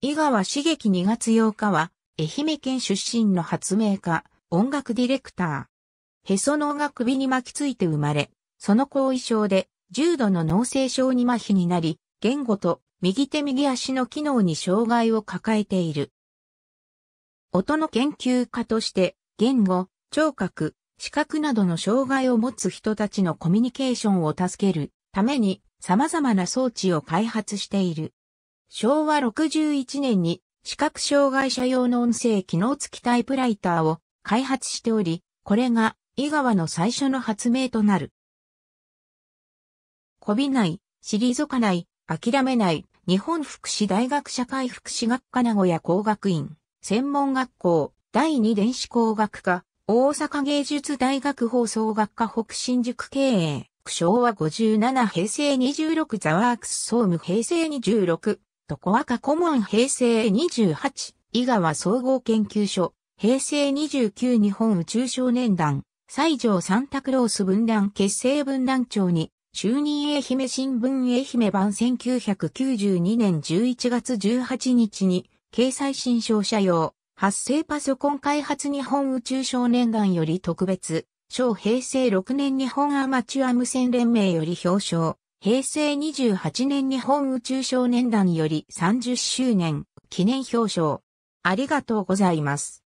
井川茂樹2月8日は、愛媛県出身の発明家、音楽ディレクター。へその緒が首に巻きついて生まれ、その後遺症で、重度の脳性症に麻痺になり、言語と右手右足の機能に障害を抱えている。音の研究家として、言語、聴覚、視覚などの障害を持つ人たちのコミュニケーションを助けるために様々な装置を開発している。昭和61年に視覚障害者用の音声機能付きタイプライターを開発しており、これが井川の最初の発明となる。こびない、退かない、諦めない、日本福祉大学社会福祉学科名古屋工学院、専門学校、第二電子工学科、大阪芸術大学放送学科北新宿経営、昭和57平成26ザワークス総務平成26と小赤顧問平成28、伊川総合研究所、平成29日本宇宙少年団、西条サンタクロース分団結成分団長に、就任愛媛新聞愛媛版1992年11月18日に、掲載新商社用、発生パソコン開発日本宇宙少年団より特別、小平成6年日本アマチュア無線連盟より表彰、平成28年日本宇宙少年団より30周年記念表彰。ありがとうございます。